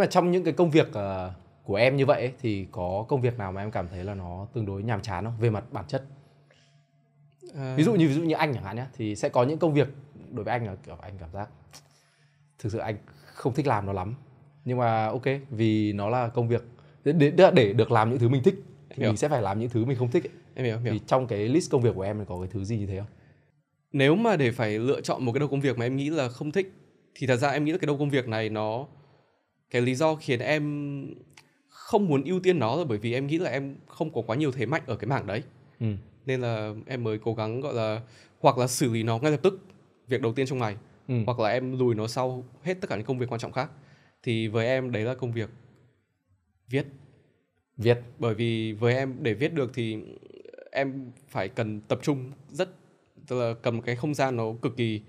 nhưng mà trong những cái công việc uh, của em như vậy ấy, thì có công việc nào mà em cảm thấy là nó tương đối nhàm chán không về mặt bản chất à... ví dụ như ví dụ như anh chẳng hạn nhé thì sẽ có những công việc đối với anh là kiểu anh cảm giác thực sự anh không thích làm nó lắm nhưng mà ok vì nó là công việc để để, để được làm những thứ mình thích thì mình sẽ phải làm những thứ mình không thích ấy. em hiểu, em hiểu thì trong cái list công việc của em có cái thứ gì như thế không nếu mà để phải lựa chọn một cái đầu công việc mà em nghĩ là không thích thì thật ra em nghĩ là cái đầu công việc này nó cái lý do khiến em không muốn ưu tiên nó là bởi vì em nghĩ là em không có quá nhiều thế mạnh ở cái mảng đấy ừ. nên là em mới cố gắng gọi là hoặc là xử lý nó ngay lập tức việc đầu tiên trong ngày ừ. hoặc là em lùi nó sau hết tất cả những công việc quan trọng khác thì với em đấy là công việc viết viết bởi vì với em để viết được thì em phải cần tập trung rất tức là cầm cái không gian nó cực kỳ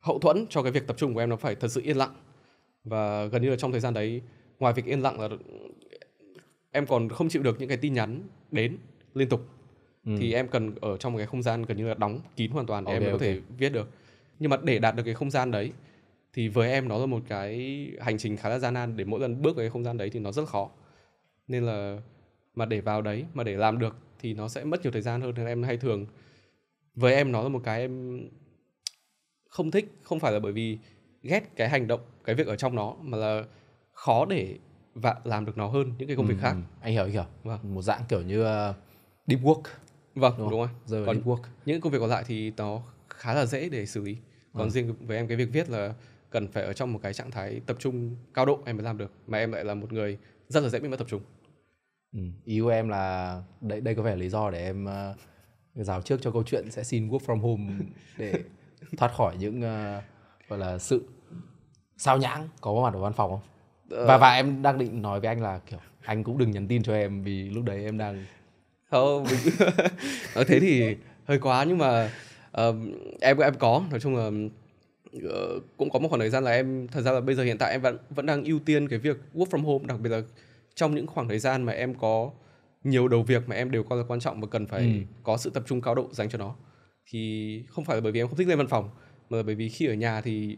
hậu thuẫn cho cái việc tập trung của em nó phải thật sự yên lặng và gần như là trong thời gian đấy ngoài việc yên lặng là em còn không chịu được những cái tin nhắn đến liên tục ừ. thì em cần ở trong một cái không gian gần như là đóng kín hoàn toàn để okay, em có okay. thể viết được nhưng mà để đạt được cái không gian đấy thì với em nó là một cái hành trình khá là gian nan để mỗi lần bước vào cái không gian đấy thì nó rất khó nên là mà để vào đấy mà để làm được thì nó sẽ mất nhiều thời gian hơn nên em hay thường với em nó là một cái em không thích không phải là bởi vì ghét cái hành động cái việc ở trong nó mà là khó để và làm được nó hơn những cái công việc ừ, khác anh hiểu anh hiểu vâng. một dạng kiểu như uh, deep work vâng đúng, đúng rồi giờ còn deep work những công việc còn lại thì nó khá là dễ để xử lý còn à. riêng với em cái việc viết là cần phải ở trong một cái trạng thái tập trung cao độ em mới làm được mà em lại là một người rất là dễ bị mất tập trung ừ. ý của em là đây đây có vẻ lý do để em uh, rào trước cho câu chuyện sẽ xin work from home để thoát khỏi những uh, gọi là sự sao nhãng có mặt ở văn phòng không ờ. và và em đang định nói với anh là kiểu anh cũng đừng nhắn tin cho em vì lúc đấy em đang không mình... Ờ, thế thì hơi quá nhưng mà uh, em em có nói chung là uh, cũng có một khoảng thời gian là em thật ra là bây giờ hiện tại em vẫn vẫn đang ưu tiên cái việc work from home đặc biệt là trong những khoảng thời gian mà em có nhiều đầu việc mà em đều coi là quan trọng và cần phải ừ. có sự tập trung cao độ dành cho nó thì không phải là bởi vì em không thích lên văn phòng mà bởi vì khi ở nhà thì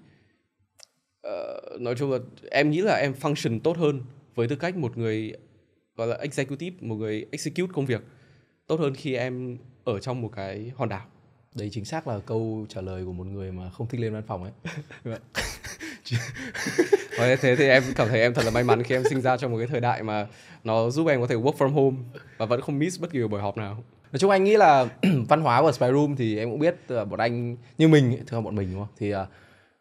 uh, nói chung là em nghĩ là em function tốt hơn với tư cách một người gọi là executive một người execute công việc tốt hơn khi em ở trong một cái hòn đảo đấy chính xác là câu trả lời của một người mà không thích lên văn phòng ấy Nói vâng. vâng, thế thì em cảm thấy em thật là may mắn khi em sinh ra trong một cái thời đại mà nó giúp em có thể work from home và vẫn không miss bất kỳ buổi họp nào nói chung anh nghĩ là văn hóa của spy room thì em cũng biết bọn anh như mình thường bọn mình đúng không thì à,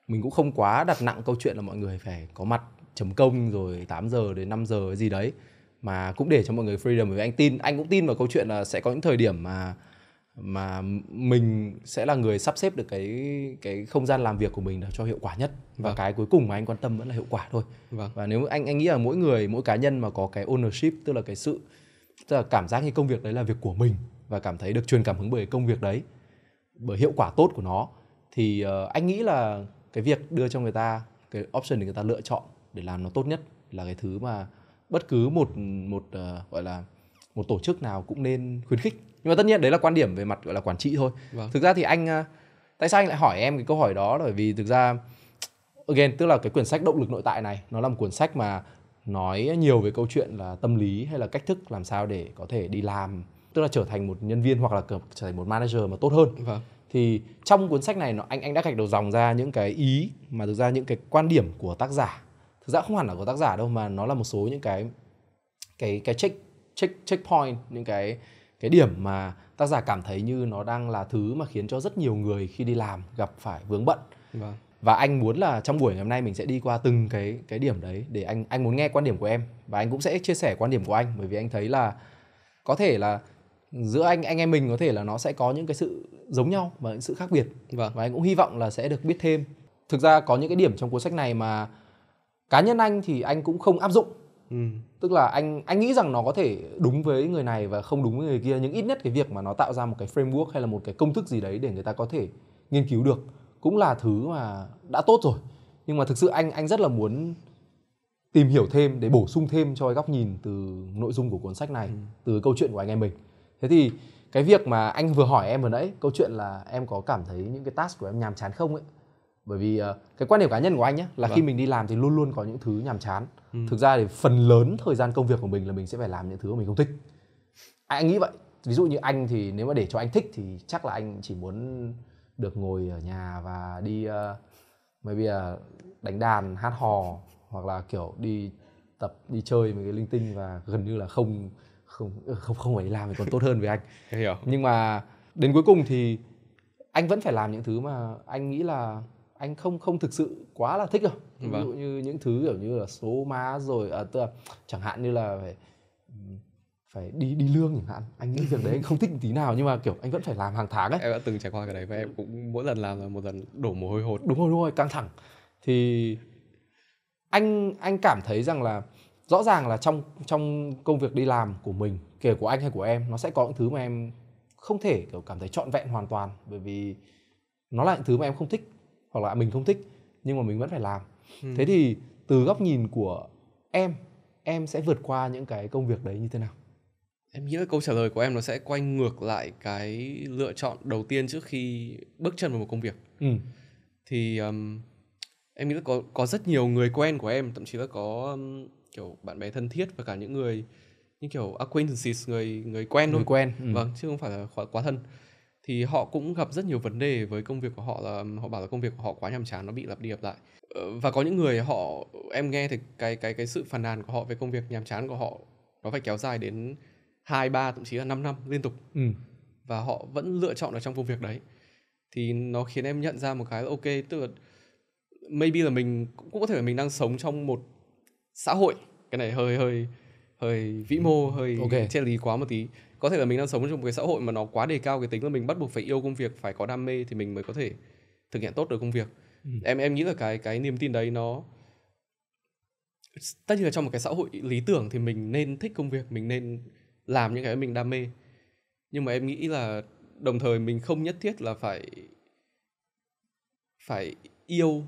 mình cũng không quá đặt nặng câu chuyện là mọi người phải có mặt chấm công rồi 8 giờ đến 5 giờ gì đấy mà cũng để cho mọi người freedom bởi vì anh tin anh cũng tin vào câu chuyện là sẽ có những thời điểm mà mà mình sẽ là người sắp xếp được cái cái không gian làm việc của mình cho hiệu quả nhất và vâng. cái cuối cùng mà anh quan tâm vẫn là hiệu quả thôi vâng. và nếu anh anh nghĩ là mỗi người mỗi cá nhân mà có cái ownership tức là cái sự tức là cảm giác như công việc đấy là việc của mình và cảm thấy được truyền cảm hứng bởi công việc đấy bởi hiệu quả tốt của nó thì uh, anh nghĩ là cái việc đưa cho người ta cái option để người ta lựa chọn để làm nó tốt nhất là cái thứ mà bất cứ một một uh, gọi là một tổ chức nào cũng nên khuyến khích nhưng mà tất nhiên đấy là quan điểm về mặt gọi là quản trị thôi vâng. thực ra thì anh ờ, tại sao anh lại hỏi em cái câu hỏi đó bởi vì thực ra again tức là cái quyển sách động lực nội tại này nó là một quyển sách mà nói nhiều về câu chuyện là tâm lý hay là cách thức làm sao để có thể đi làm tức là trở thành một nhân viên hoặc là trở thành một manager mà tốt hơn vâng. thì trong cuốn sách này nó anh anh đã gạch đầu dòng ra những cái ý mà thực ra những cái quan điểm của tác giả thực ra không hẳn là của tác giả đâu mà nó là một số những cái cái cái check check checkpoint những cái cái điểm mà tác giả cảm thấy như nó đang là thứ mà khiến cho rất nhiều người khi đi làm gặp phải vướng bận vâng. và anh muốn là trong buổi ngày hôm nay mình sẽ đi qua từng cái cái điểm đấy để anh anh muốn nghe quan điểm của em và anh cũng sẽ chia sẻ quan điểm của anh bởi vì anh thấy là có thể là giữa anh anh em mình có thể là nó sẽ có những cái sự giống nhau và những sự khác biệt vâng. và anh cũng hy vọng là sẽ được biết thêm thực ra có những cái điểm trong cuốn sách này mà cá nhân anh thì anh cũng không áp dụng ừ. tức là anh anh nghĩ rằng nó có thể đúng với người này và không đúng với người kia nhưng ít nhất cái việc mà nó tạo ra một cái framework hay là một cái công thức gì đấy để người ta có thể nghiên cứu được cũng là thứ mà đã tốt rồi nhưng mà thực sự anh anh rất là muốn tìm hiểu thêm để bổ sung thêm cho góc nhìn từ nội dung của cuốn sách này ừ. từ câu chuyện của anh em mình thế thì cái việc mà anh vừa hỏi em vừa nãy câu chuyện là em có cảm thấy những cái task của em nhàm chán không ấy bởi vì uh, cái quan điểm cá nhân của anh nhé là vâng. khi mình đi làm thì luôn luôn có những thứ nhàm chán ừ. thực ra thì phần lớn thời gian công việc của mình là mình sẽ phải làm những thứ mà mình không thích anh nghĩ vậy ví dụ như anh thì nếu mà để cho anh thích thì chắc là anh chỉ muốn được ngồi ở nhà và đi uh, maybe là đánh đàn hát hò hoặc là kiểu đi tập đi chơi với cái linh tinh và gần như là không không ừ, không không phải làm thì còn tốt hơn với anh hiểu nhưng mà đến cuối cùng thì anh vẫn phải làm những thứ mà anh nghĩ là anh không không thực sự quá là thích đâu ví vâng. dụ như những thứ kiểu như là số má rồi à, tức là, chẳng hạn như là phải phải đi đi lương chẳng hạn anh nghĩ việc đấy anh không thích tí nào nhưng mà kiểu anh vẫn phải làm hàng tháng ấy em đã từng trải qua cái đấy và em cũng mỗi lần làm là một lần đổ mồ hôi hột đúng rồi đúng rồi căng thẳng thì anh anh cảm thấy rằng là rõ ràng là trong trong công việc đi làm của mình kể của anh hay của em nó sẽ có những thứ mà em không thể kiểu cảm thấy trọn vẹn hoàn toàn bởi vì nó là những thứ mà em không thích hoặc là mình không thích nhưng mà mình vẫn phải làm ừ. thế thì từ góc nhìn của em em sẽ vượt qua những cái công việc đấy như thế nào em nghĩ là câu trả lời của em nó sẽ quay ngược lại cái lựa chọn đầu tiên trước khi bước chân vào một công việc ừ. thì um, em nghĩ là có có rất nhiều người quen của em thậm chí là có um, kiểu bạn bè thân thiết và cả những người như kiểu acquaintances người người quen thôi quen ừ. vâng chứ không phải là quá, quá thân thì họ cũng gặp rất nhiều vấn đề với công việc của họ là họ bảo là công việc của họ quá nhàm chán nó bị lặp đi lặp lại ờ, và có những người họ em nghe thì cái cái cái sự phàn nàn của họ về công việc nhàm chán của họ nó phải kéo dài đến hai ba thậm chí là 5 năm liên tục ừ. và họ vẫn lựa chọn ở trong công việc đấy thì nó khiến em nhận ra một cái là ok tức là maybe là mình cũng có thể là mình đang sống trong một xã hội cái này hơi hơi hơi vĩ mô ừ. hơi okay. triết lý quá một tí có thể là mình đang sống trong một cái xã hội mà nó quá đề cao cái tính là mình bắt buộc phải yêu công việc phải có đam mê thì mình mới có thể thực hiện tốt được công việc ừ. em em nghĩ là cái cái niềm tin đấy nó tất nhiên là trong một cái xã hội lý tưởng thì mình nên thích công việc mình nên làm những cái mình đam mê nhưng mà em nghĩ là đồng thời mình không nhất thiết là phải phải yêu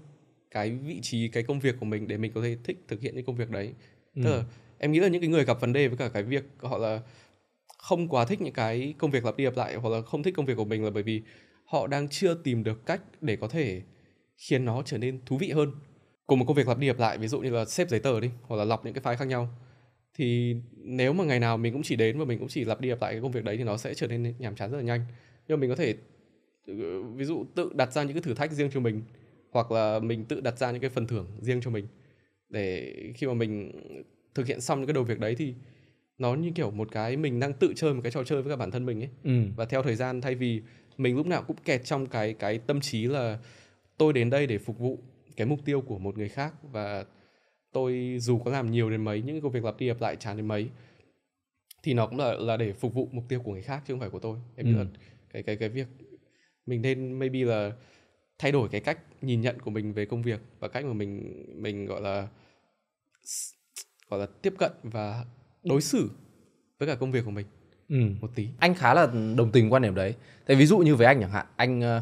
cái vị trí cái công việc của mình để mình có thể thích thực hiện những công việc đấy ừ. tức là em nghĩ là những cái người gặp vấn đề với cả cái việc họ là không quá thích những cái công việc lặp đi lặp lại hoặc là không thích công việc của mình là bởi vì họ đang chưa tìm được cách để có thể khiến nó trở nên thú vị hơn cùng một công việc lặp đi lặp lại ví dụ như là xếp giấy tờ đi hoặc là lọc những cái file khác nhau thì nếu mà ngày nào mình cũng chỉ đến và mình cũng chỉ lặp đi lặp lại cái công việc đấy thì nó sẽ trở nên nhàm chán rất là nhanh nhưng mà mình có thể ừ, ví dụ tự đặt ra những cái thử thách riêng cho mình hoặc là mình tự đặt ra những cái phần thưởng riêng cho mình để khi mà mình thực hiện xong những cái đầu việc đấy thì nó như kiểu một cái mình đang tự chơi một cái trò chơi với cả bản thân mình ấy ừ. và theo thời gian thay vì mình lúc nào cũng kẹt trong cái cái tâm trí là tôi đến đây để phục vụ cái mục tiêu của một người khác và tôi dù có làm nhiều đến mấy những công việc lặp đi lặp lại chán đến mấy thì nó cũng là là để phục vụ mục tiêu của người khác chứ không phải của tôi em ừ. cái cái cái việc mình nên maybe là thay đổi cái cách nhìn nhận của mình về công việc và cách mà mình mình gọi là gọi là tiếp cận và đối xử với cả công việc của mình ừ. một tí anh khá là đồng tình quan điểm đấy tại ví dụ như với anh chẳng hạn anh ờ,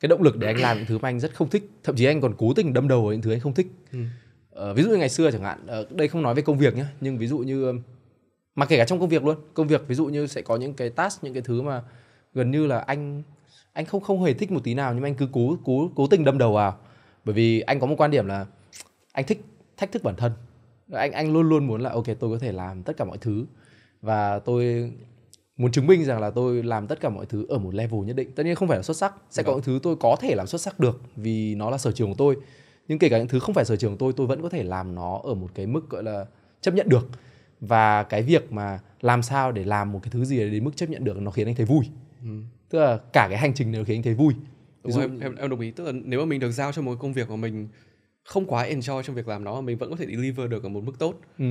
cái động lực để anh làm những thứ mà anh rất không thích thậm chí anh còn cố tình đâm đầu vào những thứ anh không thích ừ. Ờ, ví dụ như ngày xưa chẳng hạn ờ, đây không nói về công việc nhé nhưng ví dụ như mà kể cả trong công việc luôn công việc ví dụ như sẽ có những cái task những cái thứ mà gần như là anh anh không không hề thích một tí nào nhưng anh cứ cố cố cố tình đâm đầu vào bởi vì anh có một quan điểm là anh thích thách thức bản thân anh anh luôn luôn muốn là ok tôi có thể làm tất cả mọi thứ và tôi muốn chứng minh rằng là tôi làm tất cả mọi thứ ở một level nhất định tất nhiên không phải là xuất sắc sẽ Đúng. có vâng. những thứ tôi có thể làm xuất sắc được vì nó là sở trường của tôi nhưng kể cả những thứ không phải sở trường của tôi tôi vẫn có thể làm nó ở một cái mức gọi là chấp nhận được và cái việc mà làm sao để làm một cái thứ gì đến mức chấp nhận được nó khiến anh thấy vui Ừ. tức là cả cái hành trình đều khiến anh thấy vui Ví dụ... em, em em đồng ý tức là nếu mà mình được giao cho một công việc mà mình không quá enjoy trong việc làm nó mà mình vẫn có thể deliver được ở một mức tốt ừ.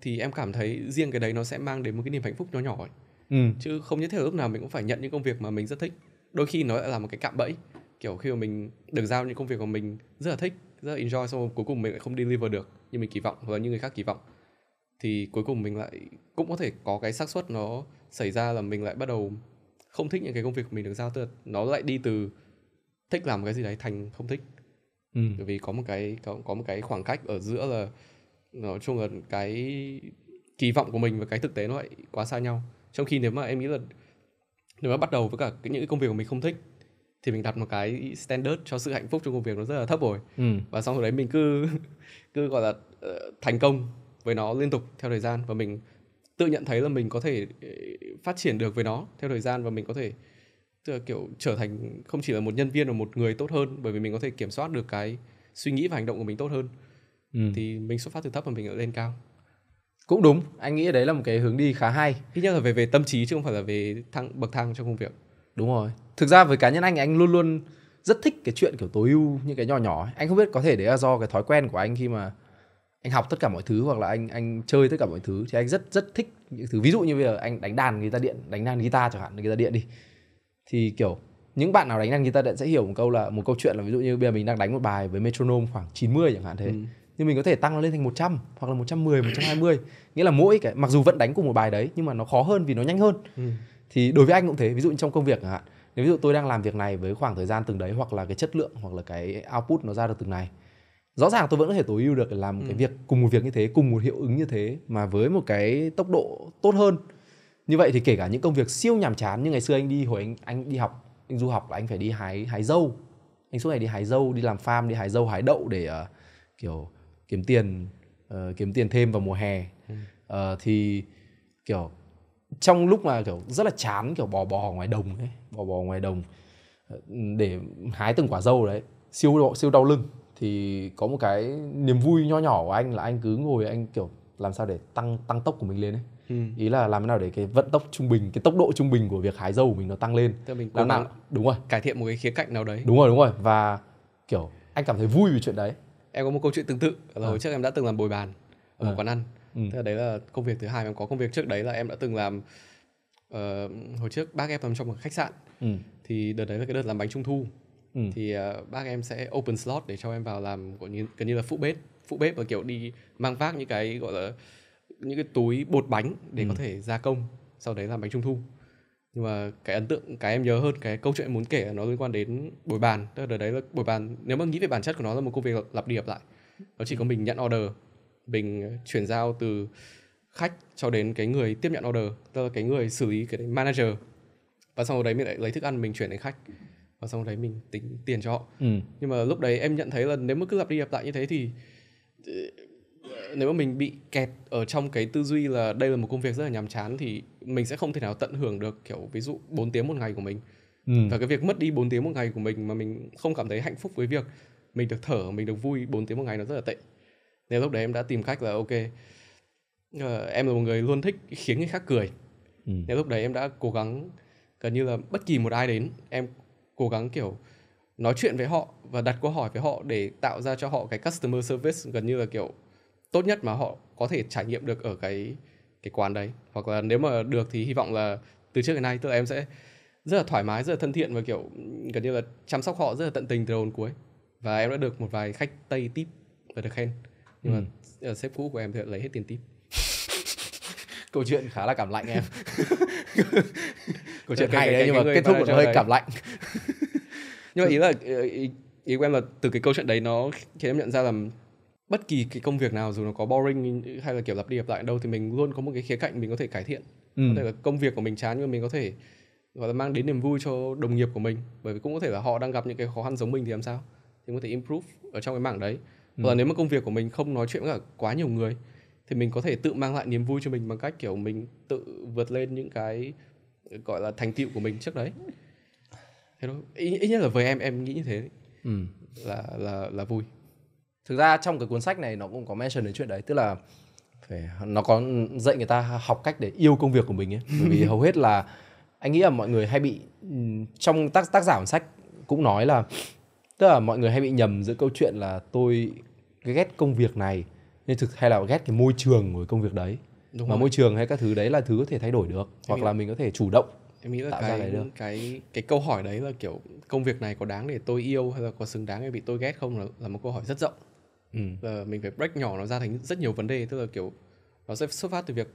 thì em cảm thấy riêng cái đấy nó sẽ mang đến một cái niềm hạnh phúc nhỏ nhỏ ấy. Ừ. chứ không nhất thiết lúc nào mình cũng phải nhận những công việc mà mình rất thích đôi khi nó lại là một cái cạm bẫy kiểu khi mà mình được giao những công việc mà mình rất là thích rất là enjoy xong rồi cuối cùng mình lại không deliver được như mình kỳ vọng hoặc là như người khác kỳ vọng thì cuối cùng mình lại cũng có thể có cái xác suất nó xảy ra là mình lại bắt đầu không thích những cái công việc của mình được giao tức là nó lại đi từ thích làm cái gì đấy thành không thích ừ. vì có một cái có, có một cái khoảng cách ở giữa là nói chung là cái kỳ vọng của mình và cái thực tế nó lại quá xa nhau trong khi nếu mà em nghĩ là nếu mà bắt đầu với cả những cái công việc của mình không thích thì mình đặt một cái standard cho sự hạnh phúc trong công việc nó rất là thấp rồi ừ. và sau rồi đấy mình cứ cứ gọi là uh, thành công với nó liên tục theo thời gian và mình tự nhận thấy là mình có thể ờ, phát triển được với nó theo thời gian và mình có thể tức là kiểu trở thành không chỉ là một nhân viên mà một người tốt hơn bởi vì mình có thể kiểm soát được cái suy nghĩ và hành động của mình tốt hơn ừ. thì mình xuất phát từ thấp và mình ở lên cao cũng đúng anh nghĩ đấy là một cái hướng đi khá hay ít nhất là về về tâm trí chứ không phải là về thăng bậc thang trong công việc đúng rồi thực ra với cá nhân anh anh luôn luôn rất thích cái chuyện kiểu tối ưu những cái nhỏ nhỏ anh không biết có thể đấy là do cái thói quen của anh khi mà anh học tất cả mọi thứ hoặc là anh anh chơi tất cả mọi thứ thì anh rất rất thích những thứ ví dụ như bây giờ anh đánh đàn người ta điện đánh đàn guitar chẳng hạn người ta điện đi thì kiểu những bạn nào đánh đàn guitar điện sẽ hiểu một câu là một câu chuyện là ví dụ như bây giờ mình đang đánh một bài với metronome khoảng 90 chẳng hạn thế ừ. nhưng mình có thể tăng nó lên thành 100 hoặc là 110 120 nghĩa là mỗi cái mặc dù vẫn đánh cùng một bài đấy nhưng mà nó khó hơn vì nó nhanh hơn ừ. thì đối với anh cũng thế ví dụ như trong công việc chẳng hạn nếu ví dụ tôi đang làm việc này với khoảng thời gian từng đấy hoặc là cái chất lượng hoặc là cái output nó ra được từng này rõ ràng tôi vẫn có thể tối ưu được làm ừ. cái việc cùng một việc như thế cùng một hiệu ứng như thế mà với một cái tốc độ tốt hơn như vậy thì kể cả những công việc siêu nhàm chán như ngày xưa anh đi hồi anh anh đi học anh du học là anh phải đi hái hái dâu anh suốt ngày đi hái dâu đi làm farm đi hái dâu hái đậu để uh, kiểu kiếm tiền uh, kiếm tiền thêm vào mùa hè ừ. uh, thì kiểu trong lúc mà kiểu rất là chán kiểu bò bò ngoài đồng ấy bò bò ngoài đồng để hái từng quả dâu đấy siêu siêu đau lưng thì có một cái niềm vui nho nhỏ của anh là anh cứ ngồi anh kiểu làm sao để tăng tăng tốc của mình lên ấy ừ. ý là làm thế nào để cái vận tốc trung bình cái tốc độ trung bình của việc hái dâu của mình nó tăng lên Tức mình làm nào đúng rồi cải thiện một cái khía cạnh nào đấy đúng rồi đúng rồi và kiểu anh cảm thấy vui về chuyện đấy em có một câu chuyện tương tự là à. hồi trước em đã từng làm bồi bàn ở à. một quán ăn ừ. thế là đấy là công việc thứ hai em có công việc trước đấy là em đã từng làm uh, hồi trước bác em làm trong một khách sạn ừ. thì đợt đấy là cái đợt làm bánh trung thu Ừ. thì uh, bác em sẽ open slot để cho em vào làm gọi như gần như là phụ bếp phụ bếp và kiểu đi mang vác những cái gọi là những cái túi bột bánh để ừ. có thể gia công sau đấy làm bánh trung thu nhưng mà cái ấn tượng cái em nhớ hơn cái câu chuyện em muốn kể là nó liên quan đến bồi bàn tức là đấy là bồi bàn nếu mà nghĩ về bản chất của nó là một công việc lặp đi lặp lại nó chỉ có ừ. mình nhận order mình chuyển giao từ khách cho đến cái người tiếp nhận order tức là cái người xử lý cái manager và sau đấy mình lại lấy thức ăn mình chuyển đến khách và xong đấy mình tính tiền cho họ ừ. nhưng mà lúc đấy em nhận thấy là nếu mà cứ lặp đi lặp lại như thế thì ờ, nếu mà mình bị kẹt ở trong cái tư duy là đây là một công việc rất là nhàm chán thì mình sẽ không thể nào tận hưởng được kiểu ví dụ 4 tiếng một ngày của mình ừ. và cái việc mất đi 4 tiếng một ngày của mình mà mình không cảm thấy hạnh phúc với việc mình được thở mình được vui 4 tiếng một ngày nó rất là tệ nên lúc đấy em đã tìm cách là ok ờ, em là một người luôn thích khiến người khác cười ừ. nên lúc đấy em đã cố gắng gần như là bất kỳ một ai đến em cố gắng kiểu nói chuyện với họ và đặt câu hỏi với họ để tạo ra cho họ cái customer service gần như là kiểu tốt nhất mà họ có thể trải nghiệm được ở cái cái quán đấy hoặc là nếu mà được thì hy vọng là từ trước đến nay tức là em sẽ rất là thoải mái rất là thân thiện và kiểu gần như là chăm sóc họ rất là tận tình từ đầu đến cuối và em đã được một vài khách tây tip và được khen nhưng ừ. mà ờ, sếp cũ của em thì lấy hết tiền tip câu chuyện khá là cảm lạnh em câu chuyện hay đấy nhưng mà kết thúc của nó hơi cảm lạnh nhưng mà ý là ờ, ý, ý của em là từ cái câu chuyện đấy nó khiến em nhận ra là bất kỳ cái công việc nào dù nó có boring ừ, hay là kiểu lặp đi lặp lại đâu thì mình luôn có một cái khía cạnh mình có thể cải thiện ừ. có thể là công việc của mình chán nhưng mà mình có thể gọi là mang đến niềm vui cho đồng nghiệp của mình bởi vì cũng có thể là họ đang gặp những cái khó khăn giống mình thì làm sao thì có thể improve ở trong cái mảng đấy ừ. hoặc nếu mà công việc của mình không nói chuyện với cả quá nhiều người thì mình có thể tự mang lại niềm vui cho mình bằng cách kiểu mình tự vượt lên những cái gọi là thành tựu của mình trước đấy thế thôi ít, ít nhất là với em em nghĩ như thế ừ. là là là vui thực ra trong cái cuốn sách này nó cũng có mention đến chuyện đấy tức là phải nó có dạy người ta học cách để yêu công việc của mình ấy bởi vì hầu hết là anh nghĩ là mọi người hay bị trong tác tác giả cuốn sách cũng nói là tức là mọi người hay bị nhầm giữa câu chuyện là tôi ghét công việc này nên thực hay là ghét cái môi trường của công việc đấy Đúng mà rồi. môi trường hay các thứ đấy là thứ có thể thay đổi được hoặc là mình có thể chủ động em nghĩ là tạo cái ra được. cái cái câu hỏi đấy là kiểu công việc này có đáng để tôi yêu hay là có xứng đáng để bị tôi ghét không là là một câu hỏi rất rộng ừ. và mình phải break nhỏ nó ra thành rất nhiều vấn đề tức là kiểu nó sẽ xuất phát từ việc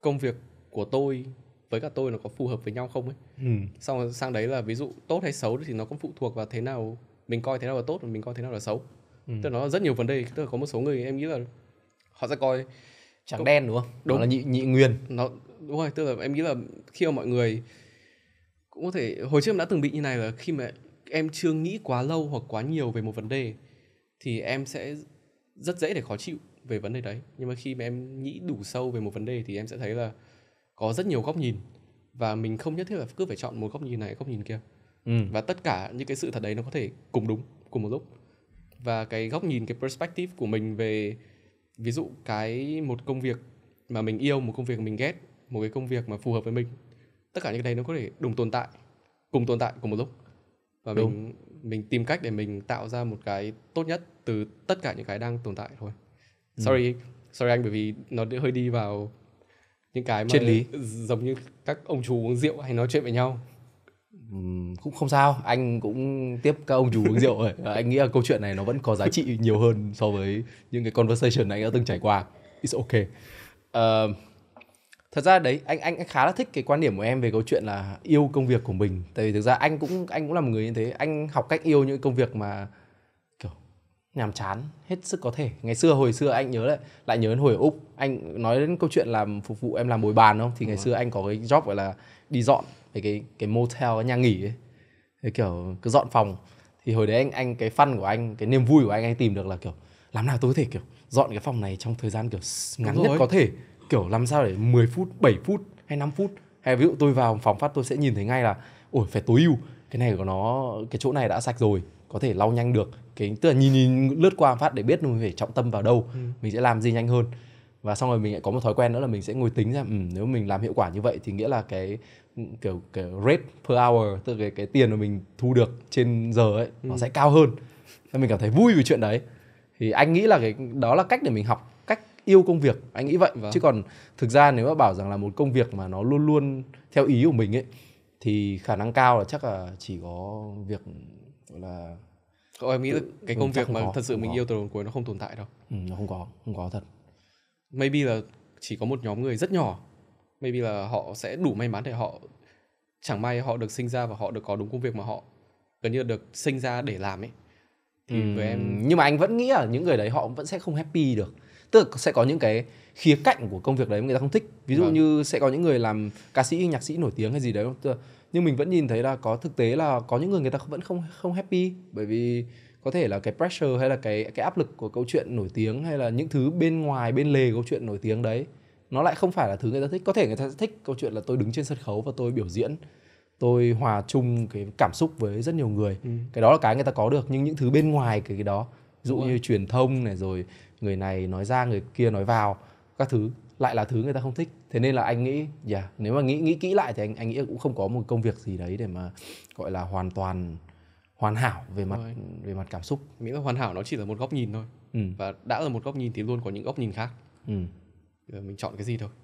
công việc của tôi với cả tôi nó có phù hợp với nhau không ấy ừ. xong rồi sang đấy là ví dụ tốt hay xấu thì nó cũng phụ thuộc vào thế nào mình coi thế nào là tốt và mình coi thế nào là xấu ừ. tức là nó rất nhiều vấn đề tức là có một số người em nghĩ là họ sẽ coi trắng đen đúng không đúng. nó là nhị nhị nguyên nó đúng rồi tức là em nghĩ là khi mà mọi người cũng có thể hồi trước em đã từng bị như này là khi mà em chưa nghĩ quá lâu hoặc quá nhiều về một vấn đề thì em sẽ rất dễ để khó chịu về vấn đề đấy nhưng mà khi mà em nghĩ đủ sâu về một vấn đề thì em sẽ thấy là có rất nhiều góc nhìn và mình không nhất thiết là cứ phải chọn một góc nhìn này góc nhìn kia ừ. và tất cả những cái sự thật đấy nó có thể cùng đúng cùng một lúc và cái góc nhìn cái perspective của mình về ví dụ cái một công việc mà mình yêu một công việc mình ghét một cái công việc mà phù hợp với mình tất cả những cái này nó có thể đồng tồn tại cùng tồn tại cùng một lúc và Đúng. mình mình tìm cách để mình tạo ra một cái tốt nhất từ tất cả những cái đang tồn tại thôi ừ. sorry sorry anh bởi vì nó hơi đi vào những cái mà lý giống như các ông chú uống rượu hay nói chuyện với nhau ừ, cũng không sao anh cũng tiếp các ông chủ uống rượu rồi anh nghĩ là câu chuyện này nó vẫn có giá trị nhiều hơn so với những cái conversation anh đã từng trải qua it's okay uh, thật ra đấy anh anh anh khá là thích cái quan điểm của em về câu chuyện là yêu công việc của mình tại vì thực ra anh cũng anh cũng là một người như thế anh học cách yêu những công việc mà kiểu nhàm chán hết sức có thể ngày xưa hồi xưa anh nhớ lại lại nhớ đến hồi ở úc anh nói đến câu chuyện làm phục vụ em làm bồi bàn không thì ngày xưa anh có cái job gọi là đi dọn về cái cái motel cái nhà nghỉ ấy cái kiểu cứ dọn phòng thì hồi đấy anh anh cái fun của anh cái niềm vui của anh anh tìm được là kiểu làm nào tôi có thể kiểu dọn cái phòng này trong thời gian kiểu ngắn nhất có thể kiểu làm sao để 10 phút 7 phút hay 5 phút hay ví dụ tôi vào phòng phát tôi sẽ nhìn thấy ngay là ôi phải tối ưu cái này của nó cái chỗ này đã sạch rồi có thể lau nhanh được cái tức là nhìn, nhìn lướt qua phát để biết mình phải trọng tâm vào đâu ừ. mình sẽ làm gì nhanh hơn và xong rồi mình lại có một thói quen nữa là mình sẽ ngồi tính ra ừ, nếu mình làm hiệu quả như vậy thì nghĩa là cái kiểu cái rate per hour tức là cái, cái tiền mà mình thu được trên giờ ấy ừ. nó sẽ cao hơn nên mình cảm thấy vui về chuyện đấy thì anh nghĩ là cái đó là cách để mình học yêu công việc anh nghĩ vậy vâng. chứ còn thực ra nếu mà bảo rằng là một công việc mà nó luôn luôn theo ý của mình ấy thì khả năng cao là chắc là chỉ có việc gọi là không em nghĩ là cái công việc mà có, thật sự mình có. yêu từ đầu đến cuối nó không tồn tại đâu ừ, nó không có không có thật maybe là chỉ có một nhóm người rất nhỏ maybe là họ sẽ đủ may mắn để họ chẳng may họ được sinh ra và họ được có đúng công việc mà họ gần như được sinh ra để làm ấy thì ừ, với em nhưng mà anh vẫn nghĩ là những người đấy họ vẫn sẽ không happy được tức là sẽ có những cái khía cạnh của công việc đấy người ta không thích ví dụ vâng. như sẽ có những người làm ca sĩ nhạc sĩ nổi tiếng hay gì đấy nhưng mình vẫn nhìn thấy là có thực tế là có những người người ta vẫn không không happy bởi vì có thể là cái pressure hay là cái cái áp lực của câu chuyện nổi tiếng hay là những thứ bên ngoài bên lề câu chuyện nổi tiếng đấy nó lại không phải là thứ người ta thích có thể người ta sẽ thích câu chuyện là tôi đứng trên sân khấu và tôi biểu diễn tôi hòa chung cái cảm xúc với rất nhiều người ừ. cái đó là cái người ta có được nhưng những thứ bên ngoài cái, cái đó ví dụ như truyền thông này rồi người này nói ra người kia nói vào các thứ lại là thứ người ta không thích thế nên là anh nghĩ yeah, dạ, nếu mà nghĩ nghĩ kỹ lại thì anh anh nghĩ cũng không có một công việc gì đấy để mà gọi là hoàn toàn hoàn hảo về mặt rồi. về mặt cảm xúc miễn là hoàn hảo nó chỉ là một góc nhìn thôi ừ. và đã là một góc nhìn thì luôn có những góc nhìn khác ừ. mình chọn cái gì thôi